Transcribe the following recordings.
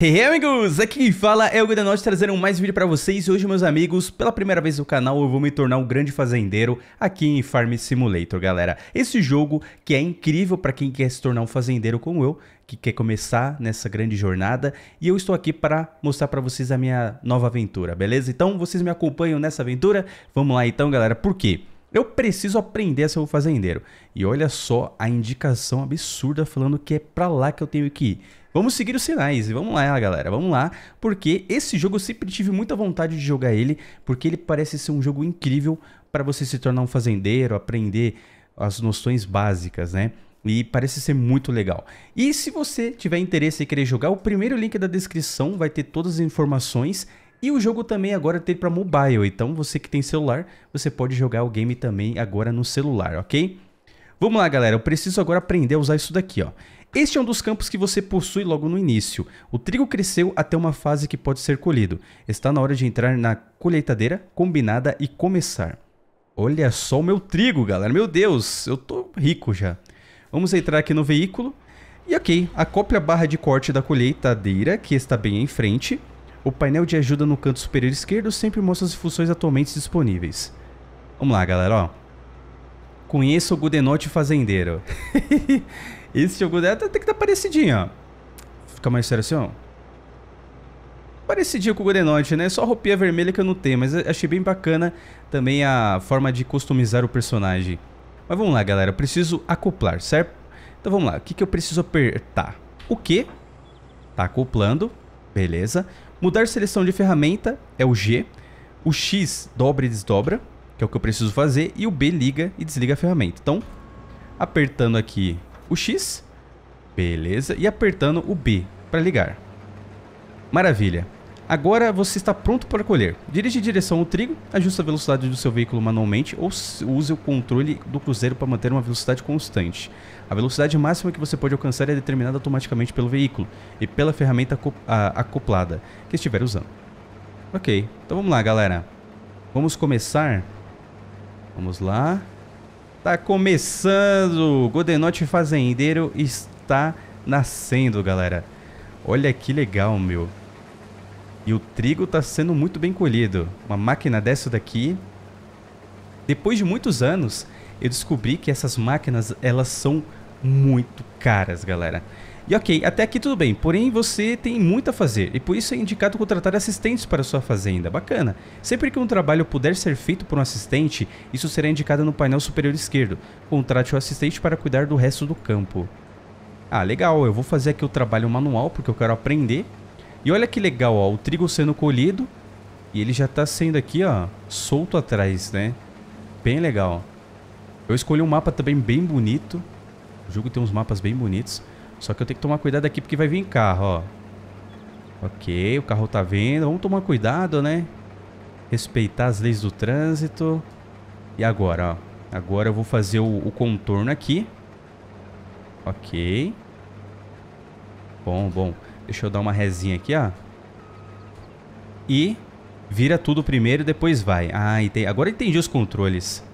Hey amigos, aqui quem fala é o Guidanot trazendo mais um vídeo pra vocês e hoje meus amigos, pela primeira vez no canal eu vou me tornar um grande fazendeiro aqui em Farm Simulator galera. Esse jogo que é incrível pra quem quer se tornar um fazendeiro como eu, que quer começar nessa grande jornada e eu estou aqui para mostrar pra vocês a minha nova aventura, beleza? Então vocês me acompanham nessa aventura? Vamos lá então galera, por quê? Eu preciso aprender a ser um fazendeiro. E olha só a indicação absurda falando que é pra lá que eu tenho que ir. Vamos seguir os sinais e vamos lá, galera. Vamos lá, porque esse jogo eu sempre tive muita vontade de jogar ele, porque ele parece ser um jogo incrível para você se tornar um fazendeiro, aprender as noções básicas, né? E parece ser muito legal. E se você tiver interesse e querer jogar, o primeiro link da descrição vai ter todas as informações. E o jogo também agora tem para mobile, então você que tem celular, você pode jogar o game também agora no celular, ok? Vamos lá, galera. Eu preciso agora aprender a usar isso daqui, ó. Este é um dos campos que você possui logo no início. O trigo cresceu até uma fase que pode ser colhido. Está na hora de entrar na colheitadeira combinada e começar. Olha só o meu trigo, galera. Meu Deus, eu tô rico já. Vamos entrar aqui no veículo. E ok, acople a barra de corte da colheitadeira, que está bem em frente. O painel de ajuda no canto superior esquerdo sempre mostra as funções atualmente disponíveis. Vamos lá, galera, ó. Conheça o Gudenote Fazendeiro. Esse jogo dela tá- tem que estar tá parecidinho, ó. Fica mais sério assim, ó. Parecidinho com o Godenote, né? Só a roupinha vermelha que eu não tenho, mas achei bem bacana também a forma de customizar o personagem. Mas vamos lá, galera. Eu preciso acoplar, certo? Então vamos lá. O que, que eu preciso apertar? O que? Tá acoplando. Beleza. Mudar seleção de ferramenta é o G. O X dobra e desdobra, que é o que eu preciso fazer. E o B liga e desliga a ferramenta. Então, apertando aqui o X. Beleza. E apertando o B para ligar. Maravilha. Agora você está pronto para colher. Dirige em direção ao trigo, ajusta a velocidade do seu veículo manualmente ou use o controle do cruzeiro para manter uma velocidade constante. A velocidade máxima que você pode alcançar é determinada automaticamente pelo veículo e pela ferramenta acoplada que estiver usando. Ok, então vamos lá galera. Vamos começar. Vamos lá. Tá começando! Godenote Fazendeiro está nascendo, galera. Olha que legal, meu. E o trigo está sendo muito bem colhido. Uma máquina dessa daqui... Depois de muitos anos, eu descobri que essas máquinas, elas são muito caras, galera. E ok, até aqui tudo bem, porém você tem muito a fazer e por isso é indicado contratar assistentes para sua fazenda. Bacana! Sempre que um trabalho puder ser feito por um assistente, isso será indicado no painel superior esquerdo. Contrate o assistente para cuidar do resto do campo. Ah, legal, eu vou fazer aqui o trabalho manual porque eu quero aprender. E olha que legal, ó, o trigo sendo colhido e ele já está sendo aqui, ó, solto atrás, né? Bem legal. Eu escolhi um mapa também bem bonito. O jogo tem uns mapas bem bonitos. Só que eu tenho que tomar cuidado aqui porque vai vir carro, ó. Ok, o carro tá vindo. Vamos tomar cuidado, né? Respeitar as leis do trânsito. E agora, ó. Agora eu vou fazer o, o contorno aqui. Ok. Bom, bom. Deixa eu dar uma resinha aqui, ó. E vira tudo primeiro e depois vai. Ah, entendi. Agora entendi os controles.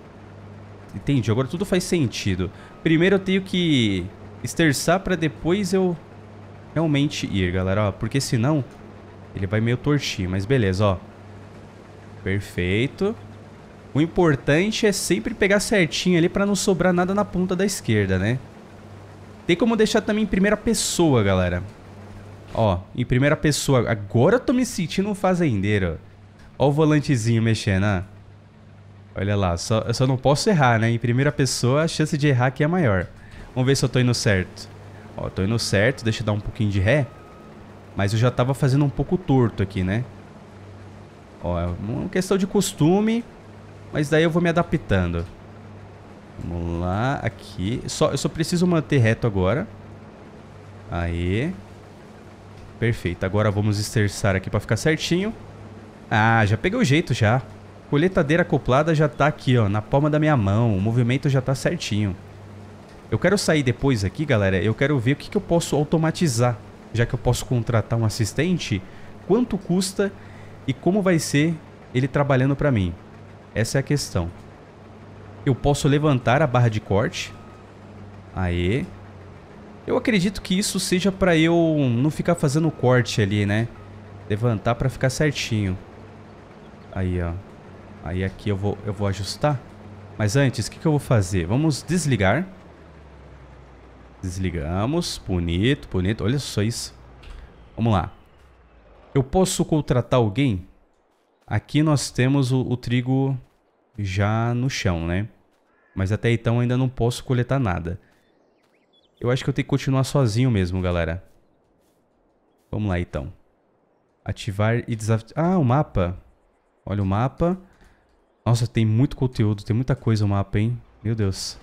Entendi. Agora tudo faz sentido. Primeiro eu tenho que esterçar para depois eu realmente ir, galera, ó. Porque senão ele vai meio tortinho, mas beleza, ó. Perfeito. O importante é sempre pegar certinho ali para não sobrar nada na ponta da esquerda, né? Tem como deixar também em primeira pessoa, galera. Ó, em primeira pessoa. Agora eu tô me sentindo um fazendeiro. Ó o volantezinho mexendo, ó. Olha lá, só, eu só não posso errar, né? Em primeira pessoa, a chance de errar aqui é maior. Vamos ver se eu tô indo certo. Ó, tô indo certo, deixa eu dar um pouquinho de ré. Mas eu já tava fazendo um pouco torto aqui, né? Ó, é uma questão de costume, mas daí eu vou me adaptando. Vamos lá, aqui. Só, eu só preciso manter reto agora. Aí. Perfeito. Agora vamos esterçar aqui pra ficar certinho. Ah, já peguei o jeito já. Coletadeira acoplada já tá aqui, ó, na palma da minha mão. O movimento já tá certinho. Eu quero sair depois aqui, galera. Eu quero ver o que, que eu posso automatizar. Já que eu posso contratar um assistente, quanto custa e como vai ser ele trabalhando para mim. Essa é a questão. Eu posso levantar a barra de corte. Aê. Eu acredito que isso seja para eu não ficar fazendo corte ali, né? Levantar para ficar certinho. Aí, ó. Aí aqui eu vou, eu vou ajustar. Mas antes, o que, que eu vou fazer? Vamos desligar. Desligamos. Bonito, bonito. Olha só isso. Vamos lá. Eu posso contratar alguém? Aqui nós temos o, o trigo já no chão, né? Mas até então ainda não posso coletar nada. Eu acho que eu tenho que continuar sozinho mesmo, galera. Vamos lá, então. Ativar e desativar... Ah, o mapa. Olha o mapa. Nossa, tem muito conteúdo, tem muita coisa o mapa, hein? Meu Deus.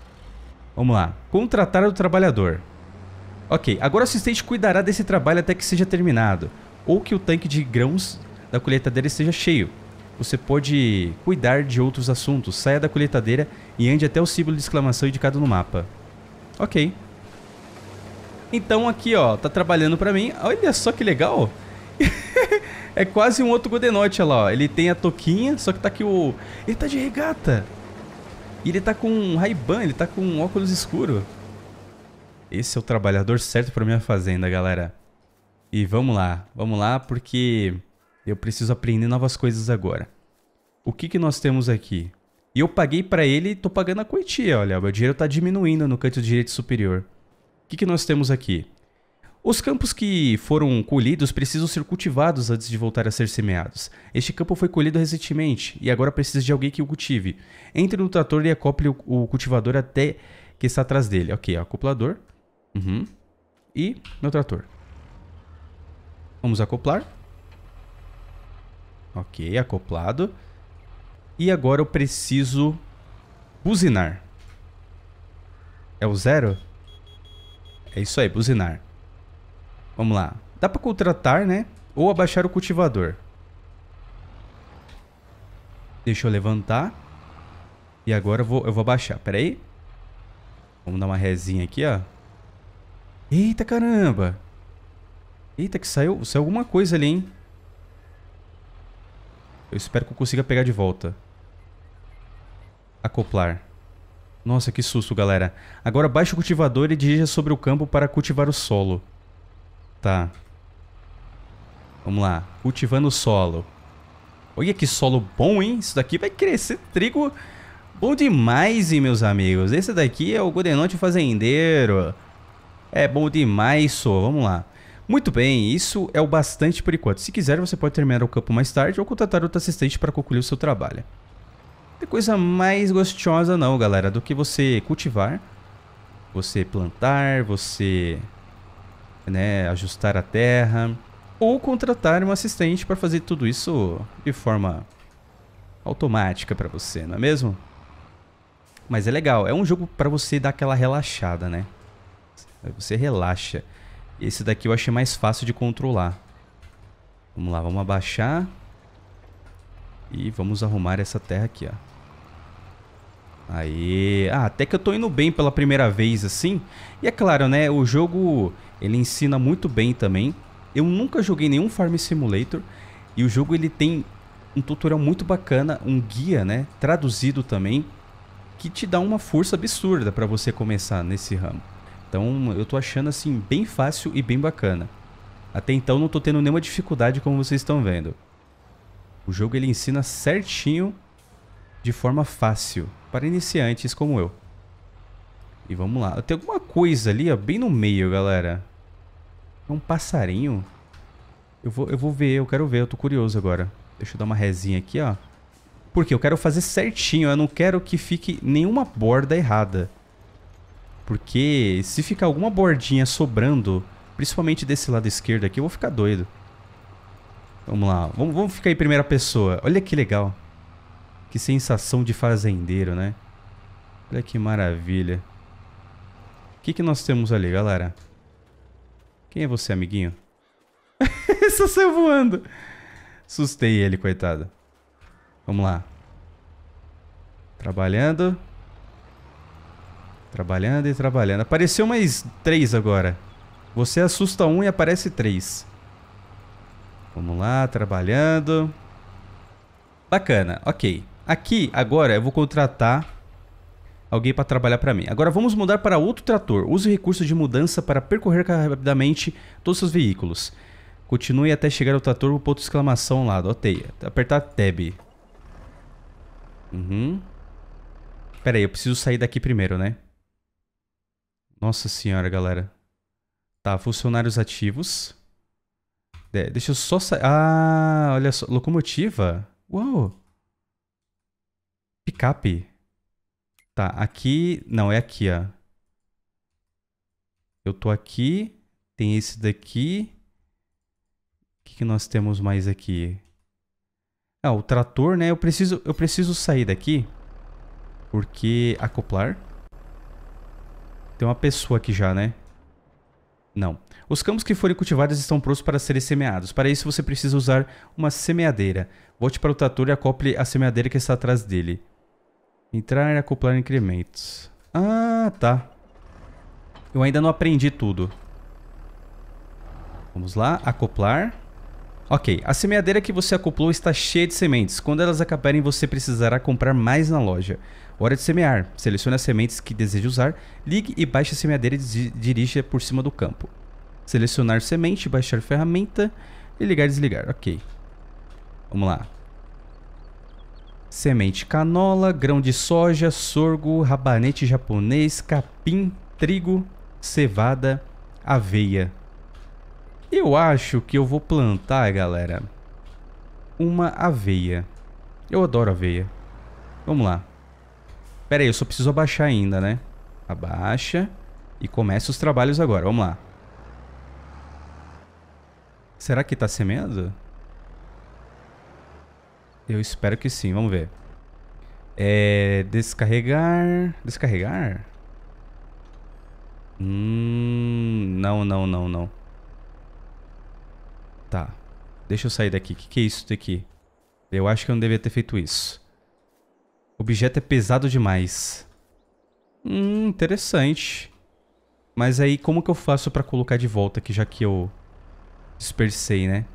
Vamos lá. Contratar o trabalhador. Ok, agora o assistente cuidará desse trabalho até que seja terminado, ou que o tanque de grãos da colheitadeira esteja cheio. Você pode cuidar de outros assuntos. Saia da colheitadeira e ande até o símbolo de exclamação indicado no mapa. Ok. Então aqui, ó, tá trabalhando pra mim. Olha só que legal. é quase um outro Godenote, olha lá, ó. Ele tem a toquinha, só que tá aqui o... Ele tá de regata. E ele tá com um Ray-Ban, ele tá com um óculos escuro. Esse é o trabalhador certo pra minha fazenda, galera. E vamos lá, vamos lá, porque eu preciso aprender novas coisas agora. O que que nós temos aqui? E eu paguei pra ele e tô pagando a quantia, olha. Meu dinheiro tá diminuindo no canto direito superior. O que que nós temos aqui? Os campos que foram colhidos precisam ser cultivados antes de voltar a ser semeados. Este campo foi colhido recentemente e agora precisa de alguém que o cultive. Entre no trator e acople o cultivador até que está atrás dele. Ok, acoplador. Uhum. E meu trator. Vamos acoplar. Ok, acoplado. E agora eu preciso buzinar. É o zero? É isso aí, buzinar. Vamos lá. Dá para contratar, né? Ou abaixar o cultivador. Deixa eu levantar. E agora eu vou, eu vou abaixar. Pera aí. Vamos dar uma resinha aqui, ó. Eita, caramba. Eita, que saiu, saiu alguma coisa ali, hein? Eu espero que eu consiga pegar de volta. Acoplar. Nossa, que susto, galera. Agora baixe o cultivador e dirija sobre o campo para cultivar o solo. Tá. Vamos lá. Cultivando o solo. Olha que solo bom, hein? Isso daqui vai crescer trigo bom demais, hein, meus amigos. Esse daqui é o Godenote Fazendeiro. É bom demais, só. Vamos lá. Muito bem, isso é o bastante por enquanto. Se quiser, você pode terminar o campo mais tarde ou contratar outro assistente para concluir o seu trabalho. Não é coisa mais gostosa não, galera, do que você cultivar, você plantar, você né, ajustar a terra, ou contratar um assistente para fazer tudo isso de forma automática para você, não é mesmo? Mas é legal, é um jogo para você dar aquela relaxada, né? Você relaxa. Esse daqui eu achei mais fácil de controlar. Vamos lá, vamos abaixar. E vamos arrumar essa terra aqui, ó. Aí, ah, até que eu tô indo bem pela primeira vez assim. E é claro, né, o jogo ele ensina muito bem também. Eu nunca joguei nenhum Farm Simulator e o jogo ele tem um tutorial muito bacana, um guia, né, traduzido também, que te dá uma força absurda para você começar nesse ramo. Então, eu tô achando assim bem fácil e bem bacana. Até então não tô tendo nenhuma dificuldade como vocês estão vendo. O jogo ele ensina certinho de forma fácil para iniciantes como eu. E vamos lá. Tem alguma coisa ali, ó, bem no meio, galera. É um passarinho? Eu vou, eu vou ver, eu quero ver, eu tô curioso agora. Deixa eu dar uma resinha aqui, ó. Porque eu quero fazer certinho, eu não quero que fique nenhuma borda errada. Porque se ficar alguma bordinha sobrando, principalmente desse lado esquerdo aqui, eu vou ficar doido. Vamos lá, vamos, vamos ficar em primeira pessoa. Olha que legal. Que sensação de fazendeiro, né? Olha que maravilha. O que, que nós temos ali, galera? Quem é você, amiguinho? Só saiu voando. Sustei ele, coitado. Vamos lá. Trabalhando. Trabalhando e trabalhando. Apareceu mais três agora. Você assusta um e aparece três. Vamos lá, trabalhando. Bacana, ok. Aqui, agora, eu vou contratar alguém para trabalhar para mim. Agora vamos mudar para outro trator. Use o recurso de mudança para percorrer rapidamente todos os seus veículos. Continue até chegar ao trator, ponto de exclamação lá, ok. Apertar Tab. Uhum. Pera aí, eu preciso sair daqui primeiro, né? Nossa senhora, galera. Tá, funcionários ativos. De deixa eu só sair... Ah, olha só. Locomotiva? Uau. Picape. Tá, aqui. Não, é aqui, ó. Eu tô aqui. Tem esse daqui. O que, que nós temos mais aqui? Ah, o trator, né? Eu preciso, eu preciso sair daqui. Porque acoplar. Tem uma pessoa aqui já, né? Não. Os campos que forem cultivados estão prontos para serem semeados. Para isso, você precisa usar uma semeadeira. Volte para o trator e acople a semeadeira que está atrás dele. Entrar e acoplar incrementos. Ah, tá. Eu ainda não aprendi tudo. Vamos lá, acoplar. Ok, a semeadeira que você acoplou está cheia de sementes. Quando elas acabarem, você precisará comprar mais na loja. Hora de semear. Selecione as sementes que deseja usar, ligue e baixe a semeadeira e dirija por cima do campo. Selecionar semente, baixar ferramenta e ligar e desligar. Ok. Vamos lá. Semente canola, grão de soja, sorgo, rabanete japonês, capim, trigo, cevada, aveia. Eu acho que eu vou plantar, galera, uma aveia. Eu adoro aveia. Vamos lá. Pera aí, eu só preciso abaixar ainda, né? Abaixa e começa os trabalhos agora. Vamos lá. Será que tá semeando? Eu espero que sim, vamos ver. É, descarregar... Descarregar? Hum, não, não, não, não. Tá. Deixa eu sair daqui. O que, que é isso daqui? Eu acho que eu não devia ter feito isso. O Objeto é pesado demais. Hum, interessante. Mas aí como que eu faço pra colocar de volta aqui, já que eu dispersei, né?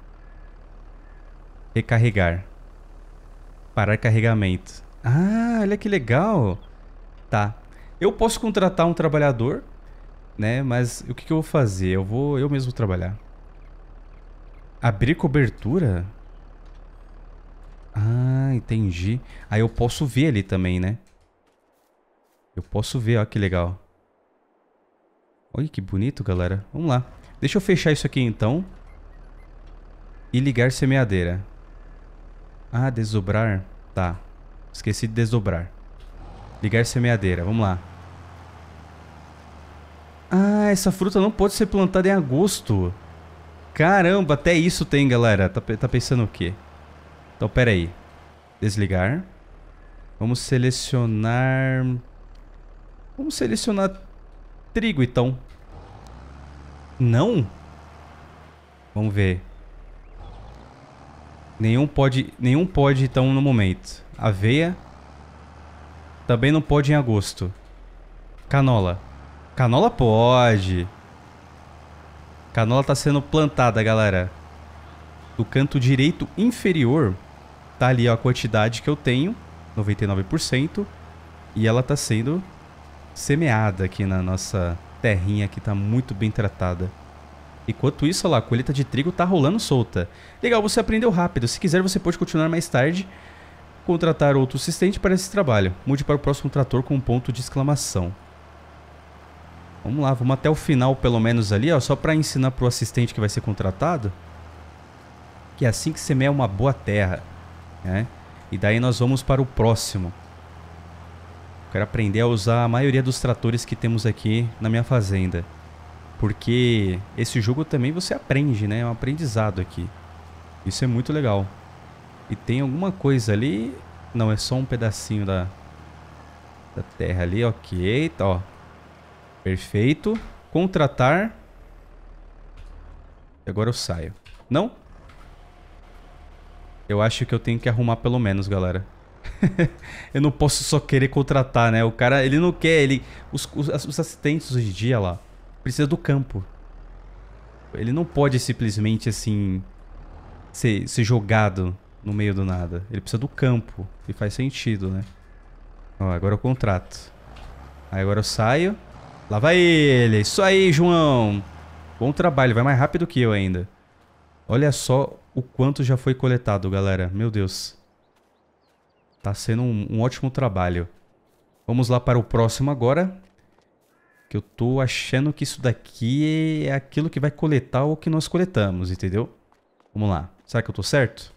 Recarregar. Parar carregamento. Ah, olha que legal. Tá. Eu posso contratar um trabalhador, né? Mas o que, que eu vou fazer? Eu vou eu mesmo trabalhar. Abrir cobertura? Ah, entendi. Aí eu posso ver ali também, né? Eu posso ver, ó que legal. Olha que bonito, galera. Vamos lá. Deixa eu fechar isso aqui então. E ligar semeadeira. Ah, desdobrar. Tá. Esqueci de desdobrar. Ligar semeadeira. Vamos lá. Ah, essa fruta não pode ser plantada em agosto. Caramba, até isso tem, galera. Tá, tá pensando o quê? Então, pera aí. Desligar. Vamos selecionar... Vamos selecionar trigo, então. Não? Vamos ver. Nenhum pode, nenhum pode então no momento. Aveia. Também não pode em agosto. Canola. Canola pode. Canola está sendo plantada, galera. Do canto direito inferior, tá ali ó, a quantidade que eu tenho, 99%, e ela está sendo semeada aqui na nossa terrinha que está muito bem tratada. Enquanto isso, olha lá, a colheita de trigo tá rolando solta. Legal, você aprendeu rápido. Se quiser, você pode continuar mais tarde. Contratar outro assistente para esse trabalho. Mude para o próximo trator com um ponto de exclamação. Vamos lá, vamos até o final pelo menos ali, ó, só para ensinar para o assistente que vai ser contratado. Que é assim que semeia uma boa terra. Né? E daí nós vamos para o próximo. Quero aprender a usar a maioria dos tratores que temos aqui na minha fazenda. Porque esse jogo também você aprende, né? É um aprendizado aqui. Isso é muito legal. E tem alguma coisa ali... Não, é só um pedacinho da, da terra ali. Ok, tá, ó. Perfeito. Contratar. E agora eu saio. Não? Eu acho que eu tenho que arrumar pelo menos, galera. eu não posso só querer contratar, né? O cara, ele não quer, ele... Os, os, os assistentes hoje em dia lá precisa do campo. Ele não pode simplesmente assim ser, ser jogado no meio do nada. Ele precisa do campo. E faz sentido, né? Ó, agora eu é contrato. Aí agora eu saio. Lá vai ele. Isso aí, João. Bom trabalho. Vai mais rápido que eu ainda. Olha só o quanto já foi coletado, galera. Meu Deus. Tá sendo um, um ótimo trabalho. Vamos lá para o próximo agora eu tô achando que isso daqui é aquilo que vai coletar o que nós coletamos, entendeu? Vamos lá. Será que eu tô certo?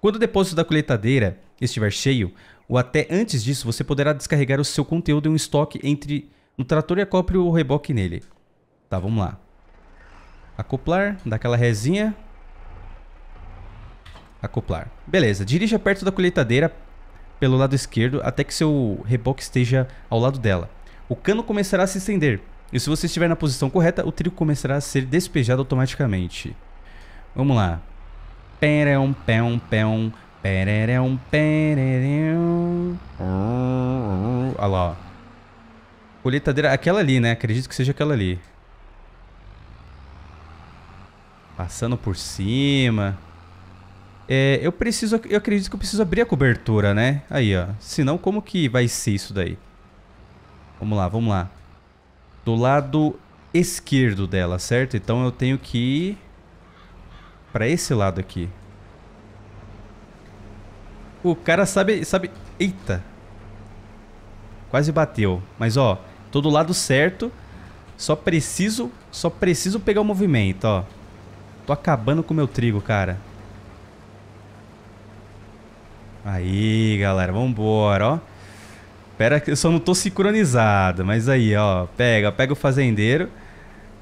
Quando o depósito da coletadeira estiver cheio, ou até antes disso, você poderá descarregar o seu conteúdo em um estoque entre no trator e acople o reboque nele. Tá, vamos lá. Acoplar, dá aquela rezinha. Acoplar. Beleza, dirija perto da coletadeira pelo lado esquerdo até que seu reboque esteja ao lado dela. O cano começará a se estender, e se você estiver na posição correta, o trigo começará a ser despejado automaticamente. Vamos lá. Perão, pão, pão, pererão, Olha lá, ó. Colheitadeira, aquela ali, né? Acredito que seja aquela ali. Passando por cima. É, eu preciso, eu acredito que eu preciso abrir a cobertura, né? Aí, ó. Senão, como que vai ser isso daí? Vamos lá, vamos lá. Do lado esquerdo dela, certo? Então eu tenho que ir para esse lado aqui. O cara sabe, sabe... Eita! Quase bateu. Mas, ó, tô do lado certo. Só preciso, só preciso pegar o movimento, ó. Tô acabando com o meu trigo, cara. Aí, galera, vambora, ó. Pera que eu só não tô sincronizado. Mas aí, ó. Pega, pega o fazendeiro.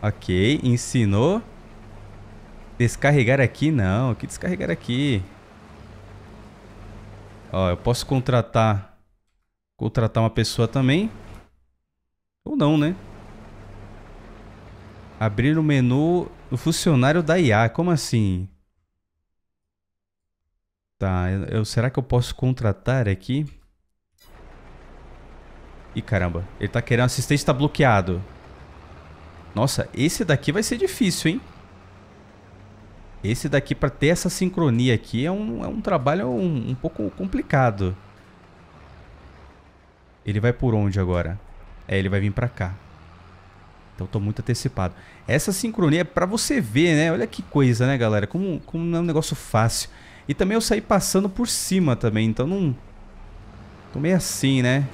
Ok, ensinou. Descarregar aqui? Não, que descarregar aqui? Ó, eu posso contratar... Contratar uma pessoa também. Ou não, né? Abrir o menu do funcionário da IA. Como assim? Tá, eu, será que eu posso contratar aqui? Ih, caramba. Ele tá querendo... Assistente tá bloqueado. Nossa, esse daqui vai ser difícil, hein? Esse daqui, pra ter essa sincronia aqui, é um, é um trabalho é um, um pouco complicado. Ele vai por onde agora? É, ele vai vir pra cá. Então tô muito antecipado. Essa sincronia é pra você ver, né? Olha que coisa, né, galera? Como, como não é um negócio fácil. E também eu saí passando por cima também, então não... Tô meio assim, né?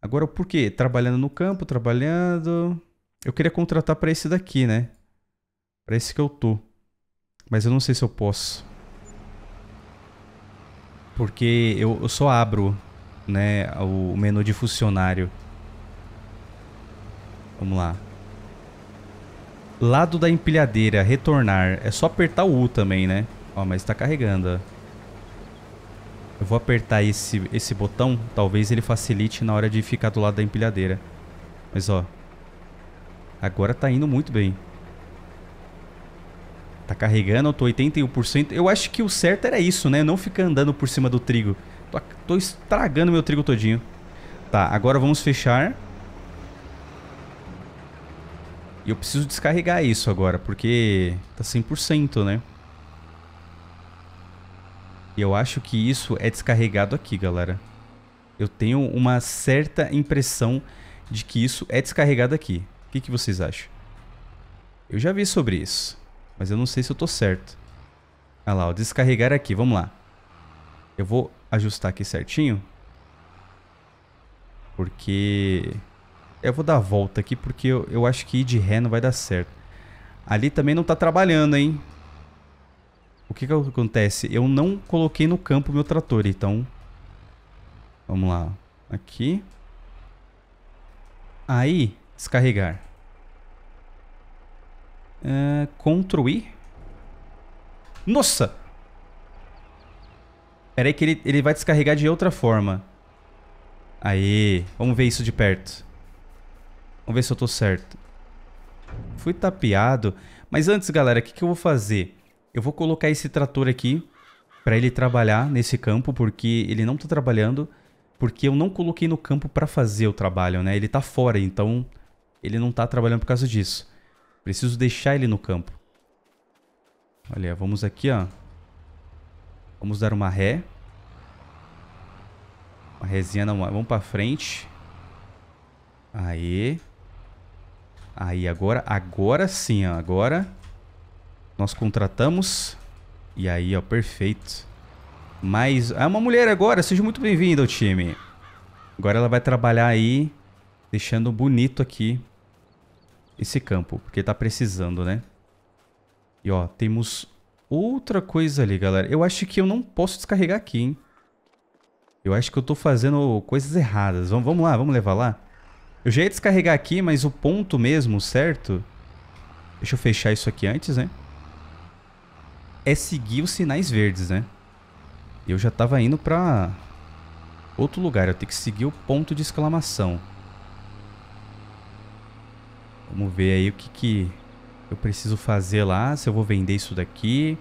Agora, por quê? Trabalhando no campo, trabalhando. Eu queria contratar para esse daqui, né? Para esse que eu tô. Mas eu não sei se eu posso. Porque eu, eu só abro né, o menu de funcionário. Vamos lá. Lado da empilhadeira, retornar. É só apertar o U também, né? Ó, mas tá carregando, ó. Eu vou apertar esse, esse botão, talvez ele facilite na hora de ficar do lado da empilhadeira. Mas ó, agora tá indo muito bem. Tá carregando, eu tô 81%. Eu acho que o certo era isso, né? Não ficar andando por cima do trigo. Tô, tô estragando meu trigo todinho. Tá, agora vamos fechar. E eu preciso descarregar isso agora, porque tá 100%, né? E eu acho que isso é descarregado aqui, galera. Eu tenho uma certa impressão de que isso é descarregado aqui. O que, que vocês acham? Eu já vi sobre isso, mas eu não sei se eu tô certo. Olha lá, o descarregar aqui, vamos lá. Eu vou ajustar aqui certinho. Porque... Eu vou dar a volta aqui porque eu, eu acho que ir de ré não vai dar certo. Ali também não tá trabalhando, hein? O que que acontece? Eu não coloquei no campo meu trator, então... Vamos lá. Aqui. Aí, descarregar. Uh, Ctrl I. Nossa! Pera aí que ele, ele vai descarregar de outra forma. Aê, vamos ver isso de perto. Vamos ver se eu tô certo. Fui tapeado. Mas antes, galera, o que, que eu vou fazer? eu vou colocar esse trator aqui para ele trabalhar nesse campo, porque ele não está trabalhando, porque eu não coloquei no campo para fazer o trabalho, né? Ele está fora, então ele não está trabalhando por causa disso. Preciso deixar ele no campo. Olha, vamos aqui, ó. Vamos dar uma ré. Uma rézinha, não. Vamos para frente. Aí. Aí, agora, agora sim, ó. Agora nós contratamos. E aí, ó, perfeito. Mas é uma mulher agora, seja muito bem-vinda ao time. Agora ela vai trabalhar aí, deixando bonito aqui esse campo, porque tá precisando, né? E ó, temos outra coisa ali, galera. Eu acho que eu não posso descarregar aqui, hein? Eu acho que eu tô fazendo coisas erradas. Vamos, vamos lá, vamos levar lá. Eu já ia descarregar aqui, mas o ponto mesmo, certo? Deixa eu fechar isso aqui antes, né? é seguir os sinais verdes, né? Eu já tava indo pra outro lugar. Eu tenho que seguir o ponto de exclamação. Vamos ver aí o que, que eu preciso fazer lá. Se eu vou vender isso daqui.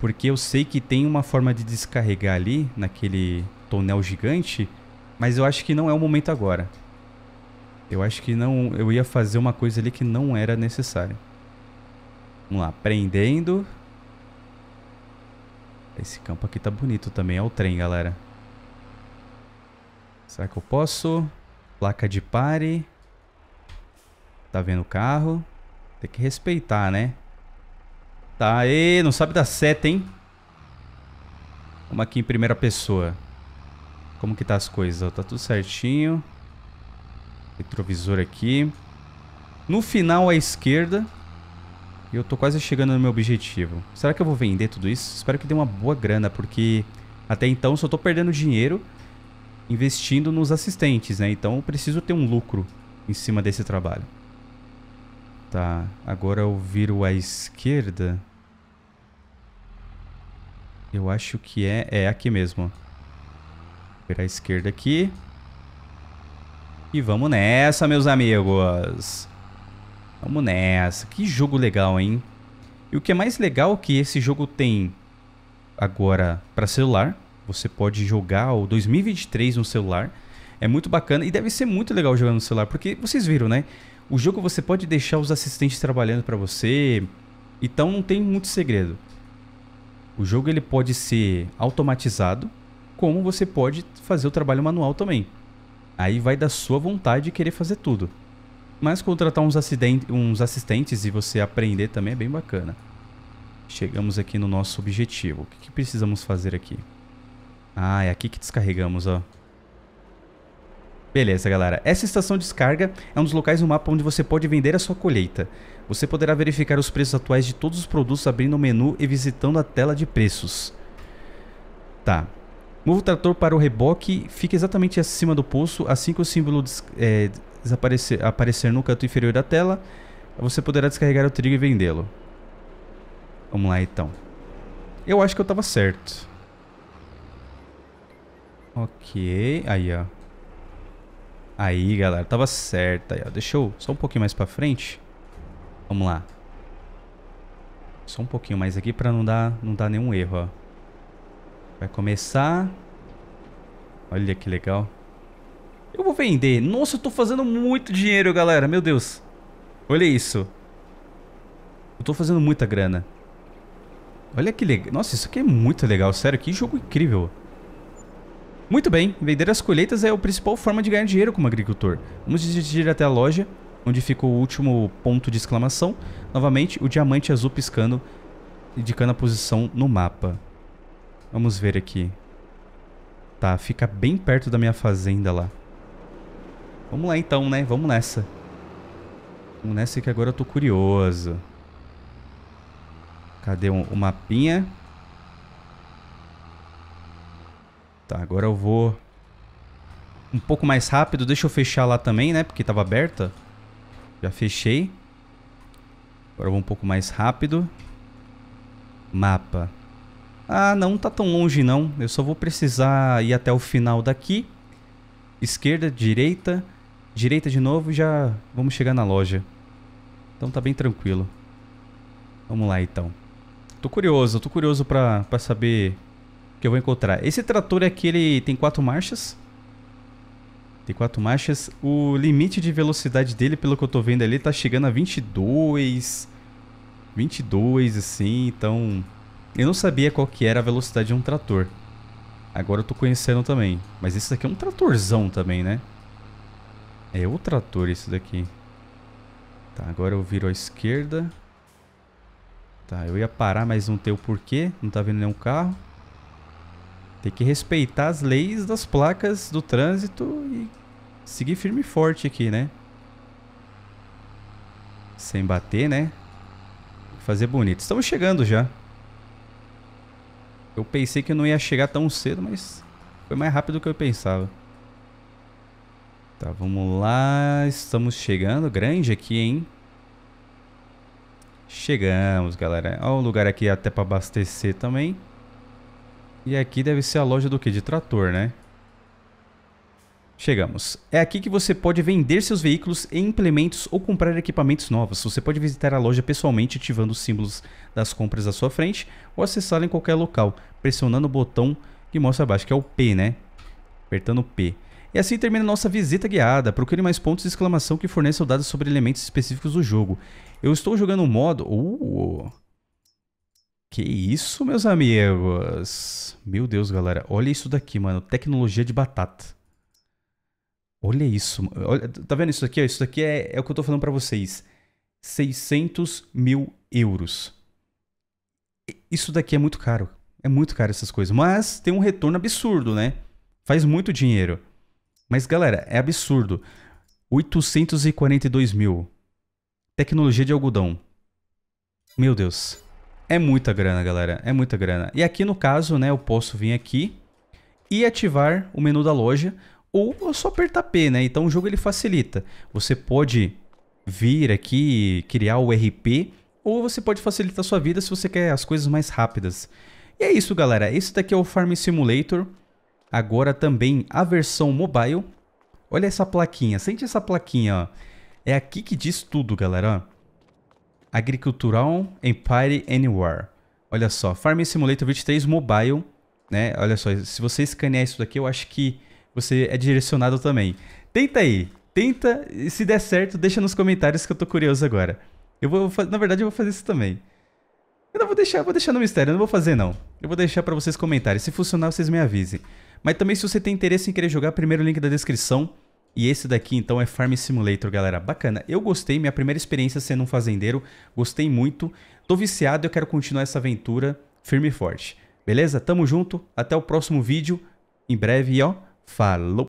Porque eu sei que tem uma forma de descarregar ali, naquele tonel gigante. Mas eu acho que não é o momento agora. Eu acho que não, eu ia fazer uma coisa ali que não era necessária. Vamos lá, prendendo. Esse campo aqui tá bonito também, é o trem, galera. Será que eu posso? Placa de pare. Tá vendo o carro? Tem que respeitar, né? Tá, e não sabe dar seta, hein? Vamos aqui em primeira pessoa. Como que tá as coisas? Tá tudo certinho. Retrovisor aqui. No final à esquerda eu tô quase chegando no meu objetivo. Será que eu vou vender tudo isso? Espero que dê uma boa grana, porque até então só tô perdendo dinheiro investindo nos assistentes, né? Então eu preciso ter um lucro em cima desse trabalho. Tá, agora eu viro à esquerda. Eu acho que é, é aqui mesmo. Virar à esquerda aqui. E vamos nessa, meus amigos. Vamos nessa. Que jogo legal, hein? E o que é mais legal é que esse jogo tem agora para celular. Você pode jogar o 2023 no celular. É muito bacana e deve ser muito legal jogar no celular, porque vocês viram, né? O jogo você pode deixar os assistentes trabalhando para você, então não tem muito segredo. O jogo ele pode ser automatizado, como você pode fazer o trabalho manual também. Aí vai da sua vontade querer fazer tudo. Mas contratar uns, acidente, uns assistentes e você aprender também é bem bacana. Chegamos aqui no nosso objetivo. O que, que precisamos fazer aqui? Ah, é aqui que descarregamos, ó. Beleza, galera. Essa estação de descarga é um dos locais no mapa onde você pode vender a sua colheita. Você poderá verificar os preços atuais de todos os produtos abrindo o menu e visitando a tela de preços. Tá. Move o trator para o reboque, fica exatamente acima do poço, assim que o símbolo é, aparecer aparecer no canto inferior da tela, você poderá descarregar o trigo e vendê-lo. Vamos lá então. Eu acho que eu estava certo. Ok, aí ó. Aí galera, tava certo aí ó. Deixa eu só um pouquinho mais pra frente. Vamos lá. Só um pouquinho mais aqui pra não dar, não dar nenhum erro ó. Vai começar. Olha que legal. Eu vou vender. Nossa, eu tô fazendo muito dinheiro, galera. Meu Deus. Olha isso. Eu tô fazendo muita grana. Olha que legal. Nossa, isso aqui é muito legal. Sério, que jogo incrível. Muito bem, vender as colheitas é a principal forma de ganhar dinheiro como agricultor. Vamos dirigir até a loja, onde ficou o último ponto de exclamação. Novamente, o diamante azul piscando, indicando a posição no mapa. Vamos ver aqui. Tá, fica bem perto da minha fazenda lá. Vamos lá então, né? Vamos nessa. Vamos nessa que agora eu tô curioso. Cadê o, o mapinha? Tá, agora eu vou um pouco mais rápido. Deixa eu fechar lá também, né? Porque tava aberta. Já fechei. Agora eu vou um pouco mais rápido. Mapa. Ah, não tá tão longe não. Eu só vou precisar ir até o final daqui. Esquerda, direita direita de novo e já vamos chegar na loja. Então tá bem tranquilo. Vamos lá então. Tô curioso, tô curioso pra, pra saber o que eu vou encontrar. Esse trator aqui, ele tem quatro marchas. Tem quatro marchas. O limite de velocidade dele, pelo que eu tô vendo ali, tá chegando a 22. 22, assim, então... Eu não sabia qual que era a velocidade de um trator. Agora eu tô conhecendo também. Mas esse daqui é um tratorzão também, né? É o trator isso daqui. Tá, agora eu viro à esquerda. Tá, eu ia parar, mas não tem o porquê. Não tá vindo nenhum carro. Tem que respeitar as leis das placas do trânsito e seguir firme e forte aqui, né? Sem bater, né? Fazer bonito. Estamos chegando já. Eu pensei que eu não ia chegar tão cedo, mas foi mais rápido do que eu pensava. Tá, vamos lá. Estamos chegando. Grande aqui, hein? Chegamos, galera. Olha o lugar aqui até para abastecer também. E aqui deve ser a loja do que? De trator, né? Chegamos. É aqui que você pode vender seus veículos e implementos ou comprar equipamentos novos. Você pode visitar a loja pessoalmente ativando os símbolos das compras à sua frente ou acessá-la em qualquer local, pressionando o botão que mostra abaixo, que é o P, né? Apertando o P. E assim termina nossa visita guiada. Procure mais pontos de exclamação que forneçam dados sobre elementos específicos do jogo. Eu estou jogando um modo... Uh, que isso, meus amigos. Meu Deus, galera. Olha isso daqui, mano. Tecnologia de batata. Olha isso. Olha, tá vendo isso aqui? Isso daqui é, é o que eu tô falando para vocês. 600 mil euros. Isso daqui é muito caro. É muito caro essas coisas. Mas tem um retorno absurdo, né? Faz muito dinheiro. Mas, galera, é absurdo. 842 mil. Tecnologia de algodão. Meu Deus. É muita grana, galera. É muita grana. E aqui, no caso, né, eu posso vir aqui e ativar o menu da loja. Ou eu só apertar P, né? Então o jogo ele facilita. Você pode vir aqui e criar o RP. Ou você pode facilitar a sua vida se você quer as coisas mais rápidas. E é isso, galera. Esse daqui é o Farm Simulator. Agora também a versão mobile. Olha essa plaquinha, sente essa plaquinha. Ó. É aqui que diz tudo, galera. Agricultural Empire Anywhere. Olha só, Farm Simulator 23 Mobile, né? Olha só, se você escanear isso daqui, eu acho que você é direcionado também. Tenta aí, tenta e se der certo, deixa nos comentários que eu tô curioso agora. Eu vou, na verdade, eu vou fazer isso também. Eu não vou deixar, vou deixar no mistério, eu não vou fazer não. Eu vou deixar para vocês comentarem. Se funcionar, vocês me avisem. Mas também se você tem interesse em querer jogar, primeiro link da descrição. E esse daqui então é Farm Simulator, galera. Bacana. Eu gostei, minha primeira experiência sendo um fazendeiro. Gostei muito. Tô viciado, eu quero continuar essa aventura firme e forte. Beleza? Tamo junto. Até o próximo vídeo. Em breve, ó. Falou!